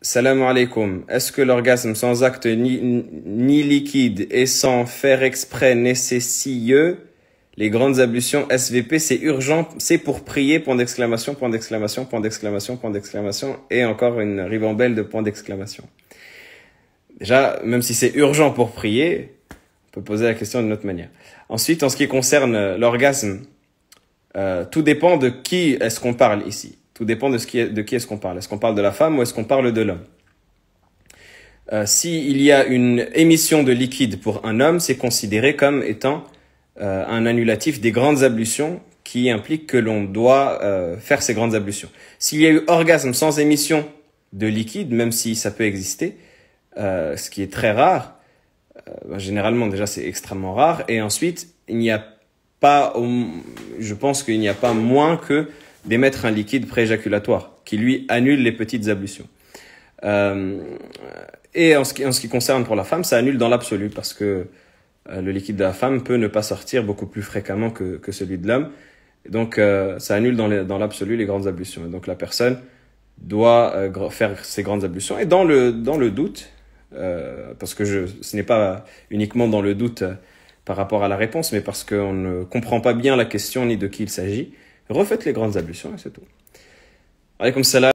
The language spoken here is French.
Salam alaikum. Est-ce que l'orgasme sans acte ni, liquide et sans faire exprès nécessieux les grandes ablutions SVP, c'est urgent, c'est pour prier, point d'exclamation, point d'exclamation, point d'exclamation, point d'exclamation, et encore une ribambelle de point d'exclamation. Déjà, même si c'est urgent pour prier, on peut poser la question d'une autre manière. Ensuite, en ce qui concerne l'orgasme, euh, tout dépend de qui est-ce qu'on parle ici. Tout dépend de, ce qui, est, de qui est-ce qu'on parle. Est-ce qu'on parle de la femme ou est-ce qu'on parle de l'homme euh, S'il y a une émission de liquide pour un homme, c'est considéré comme étant euh, un annulatif des grandes ablutions qui implique que l'on doit euh, faire ces grandes ablutions. S'il y a eu orgasme sans émission de liquide, même si ça peut exister, ce qui est très rare, ben, généralement déjà c'est extrêmement rare, et ensuite il n'y a pas, je pense qu'il n'y a pas moins que d'émettre un liquide pré-éjaculatoire qui lui annule les petites ablutions. Euh, et en ce, qui, en ce, qui, concerne pour la femme, ça annule dans l'absolu parce que euh, le liquide de la femme peut ne pas sortir beaucoup plus fréquemment que, celui de l'homme. Donc euh, ça annule dans l'absolu les, grandes ablutions. donc la personne doit faire ses grandes ablutions. Et dans le, dans le doute, parce que je, ce n'est pas uniquement dans le doute par rapport à la réponse, mais parce qu'on ne comprend pas bien la question ni de qui il s'agit, Refaites les grandes ablutions et c'est tout. ça là.